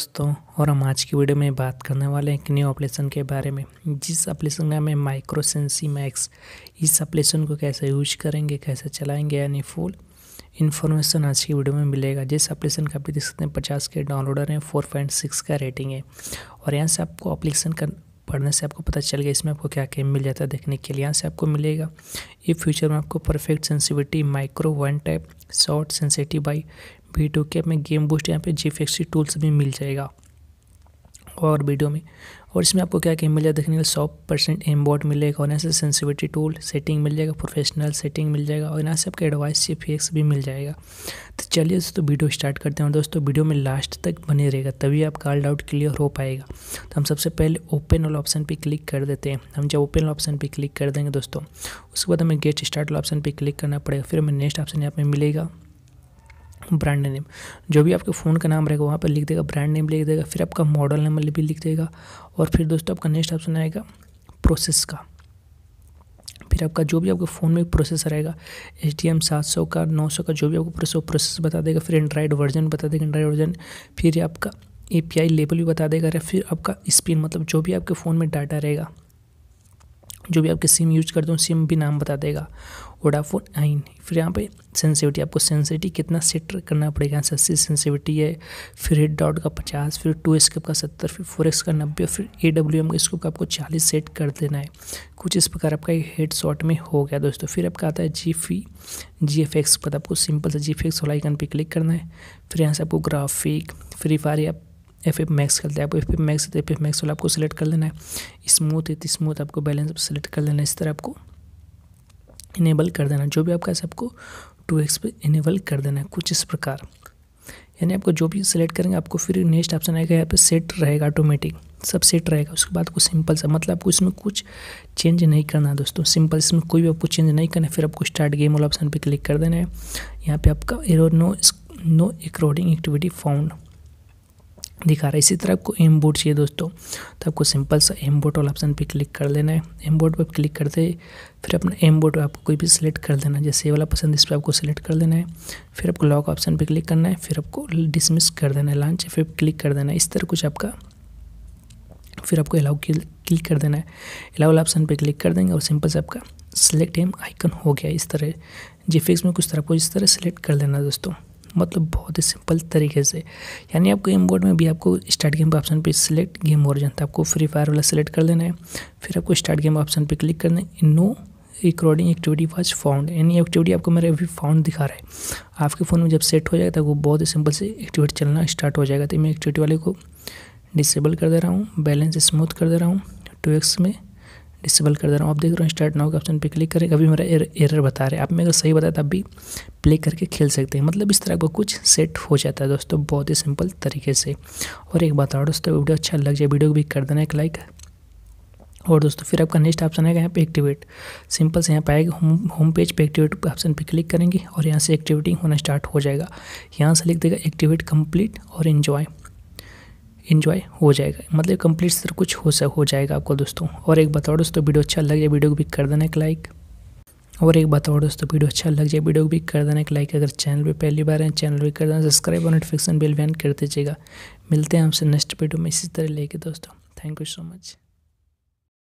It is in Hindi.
दोस्तों और हम आज की वीडियो में बात करने वाले हैं एक न्यू ऑपरेशन के बारे में जिस अप्लीसन का हमें माइक्रोसेंसी मैक्स इस ऑपरेशन को कैसे यूज करेंगे कैसे चलाएंगे यानी फुल इन्फॉर्मेशन आज की वीडियो में मिलेगा जिस अप्लीसन का आप देख सकते हैं पचास के डाउनलोडर हैं फोर पॉइंट सिक्स का रेटिंग है और यहाँ से आपको अप्लीसन का पढ़ने से आपको पता चल गया इसमें आपको क्या क्या मिल जाता है देखने के लिए यहाँ से आपको मिलेगा ये फ्यूचर में आपको perfect sensitivity micro one type short sensitive by video के में गेम बूस्ट यहाँ पे जी एक्सी टूल्स भी मिल जाएगा और वीडियो में और इसमें आपको क्या क्या मिल जाएगा देखने के सौ परसेंट एम बॉट मिलेगा और यहाँ से सेंसिविटी टूल सेटिंग मिल जाएगा प्रोफेशनल सेटिंग मिल जाएगा और यहाँ से आपका एडवाइस जी फिक्स भी मिल जाएगा तो चलिए दोस्तों वीडियो स्टार्ट करते हैं और दोस्तों वीडियो में लास्ट तक बने रहेगा तभी आप कार्ड आउट क्लियर हो पाएगा तो हम सबसे पहले ओपन वाला ऑप्शन पर क्लिक कर देते हैं हम जब ओपन वाला ऑप्शन पर क्लिक कर देंगे दोस्तों उसके बाद हमें गेट स्टार्ट वाला ऑप्शन पर क्लिक करना पड़ेगा फिर हमें नेक्स्ट ऑप्शन यहाँ पर मिलेगा ब्रांड नेम जो भी आपके फ़ोन का नाम रहेगा वहाँ पर लिख देगा ब्रांड नेम लिख देगा फिर आपका मॉडल नंबर भी लिख देगा और फिर दोस्तों आपका नेक्स्ट ऑप्शन आएगा प्रोसेस का फिर आपका जो भी आपके फ़ोन में प्रोसेसर रहेगा एच डी एम सात सौ का नौ सौ का जो भी आपको प्रोसेस प्रोसेस बता देगा फिर एंड्राइड वर्जन बता देगा एंड्राइड वर्जन फिर आपका ए पी आई लेवल भी बता देगा फिर आपका स्पिन मतलब जो भी आपके फ़ोन में डाटा रहेगा जो भी आपके सिम यूज करते हो सिम भी नाम बता देगा वोडाफोन आइन फिर यहाँ पे सेंसिविटी आपको सेंसिविटी कितना सेट करना पड़ेगा यहाँ से अस्सी सेंसिविटी है फिर हेड डॉट का पचास फिर टू स्केप का सत्तर फिर फोर एक्स का नब्बे फिर ए डब्ल्यू एम का स्कोप का आपको चालीस सेट कर देना है कुछ इस प्रकार आपका हेड शॉट में हो गया दोस्तों फिर आपका आता है जी फी जी एफ एक्स पर आपको सिंपल से जी एफ एक्स वाला आइकन पर क्लिक करना है फिर यहाँ से आपको ग्राफिक फ्री फायर या एफ एफ मैक्स खेलते हैं आपको F F max F F max वाला आपको सेलेक्ट कर लेना है स्मूथ है स्मूथ तो आपको बैलेंस सेलेक्ट कर लेना है इस तरह आपको इनेबल कर देना जो भी आपका सबको टू एक्स पे इनेबल कर देना है कुछ इस प्रकार यानी आपको जो भी सिलेक्ट करेंगे आपको फिर नेक्स्ट ऑप्शन आएगा यहाँ पे सेट रहेगा ऑटोमेटिक सब सेट रहेगा उसके बाद आपको सिंपल सा मतलब आपको इसमें कुछ चेंज नहीं करना है दोस्तों सिंपल इसमें कोई भी आपको चेंज नहीं करना है फिर आपको स्टार्ट गेम वाला ऑप्शन पे क्लिक कर देना है यहाँ पे आपका error no no recording activity found दिखा रहा है इसी तरह आपको एम बोर्ड चाहिए दोस्तों तो आपको सिंपल सा एम बोर्ड वाला ऑप्शन पे क्लिक कर लेना है एम बोर्ड पर क्लिक करते फिर अपना एम बोर्ड पर आपको कोई भी सिलेक्ट कर देना है जैसे ये वाला पसंद इस पर आपको सिलेक्ट कर देना है फिर आपको लॉक ऑप्शन पे क्लिक करना है फिर आपको डिसमिस कर देना है लॉन्च फिर क्लिक कर देना है इस तरह कुछ आपका फिर आपको अलाउ क्लिक कर देना है अलाउ वाला ऑप्शन पर क्लिक कर देंगे और सिंपल से आपका सिलेक्ट एम आइकन हो गया इस तरह जेफिक्स में कुछ तरह को इस तरह सेलेक्ट कर लेना दोस्तों मतलब बहुत ही सिंपल तरीके से यानी आपको गेम बोर्ड में भी आपको स्टार्ट गेम ऑप्शन पर सिलेक्ट गेम ओरिजन था आपको फ्री फायर वाला सेलेक्ट कर लेना है फिर आपको स्टार्ट गेम ऑप्शन पर क्लिक करना है no recording activity was found यानी एक्टिविटी आपको मेरे अभी फाउंड दिखा रहा है आपके फ़ोन में जब सेट हो जाएगा तो वो बहुत ही सिंपल से एक्टिविटी चलना स्टार्ट हो जाएगा तो मैं एक्टिविटी वाले को डिसेबल कर दे रहा हूँ बैलेंस स्मूथ कर दे रहा हूँ टू एक्स में डिसेबल कर दे रहा हूँ आप देख रहे हो स्टार्ट नाउ के ऑप्शन पे क्लिक करें अभी मेरा एर, एरर बता रहे हैं आप में अगर सही बताया तब तो भी प्ले करके खेल सकते हैं मतलब इस तरह का कुछ सेट हो जाता है दोस्तों बहुत ही सिंपल तरीके से और एक बात और दोस्तों वीडियो अच्छा लग जाए वीडियो को भी कर देना एक लाइक और दोस्तों फिर आपका नेक्स्ट ऑप्शन आएगा यहाँ पे एक्टिवेट सिंपल से यहाँ पे आएगा होम होम पेज पे एक्टिवेट ऑप्शन पे क्लिक करेंगे और यहाँ से एक्टिविटी होना स्टार्ट हो जाएगा यहाँ से लिख देगा एक्टिवेट कंप्लीट और इन्जॉय इन्जॉय हो जाएगा मतलब कंप्लीट सर कुछ हो सक हो जाएगा आपको दोस्तों और एक बताओ दोस्तों वीडियो अच्छा लग जाए वीडियो को भी कर देना एक लाइक और एक बताओ दोस्तों वीडियो अच्छा लग जाए वीडियो को भी कर देना एक लाइक अगर चैनल पे पहली बार हैं चैनल भी कर देना सब्सक्राइब और नोटिफिकेशन बिल वैन कर दीजिएगा मिलते हैं हमसे नेक्स्ट वीडियो में इसी तरह लेके दोस्तों थैंक यू सो मच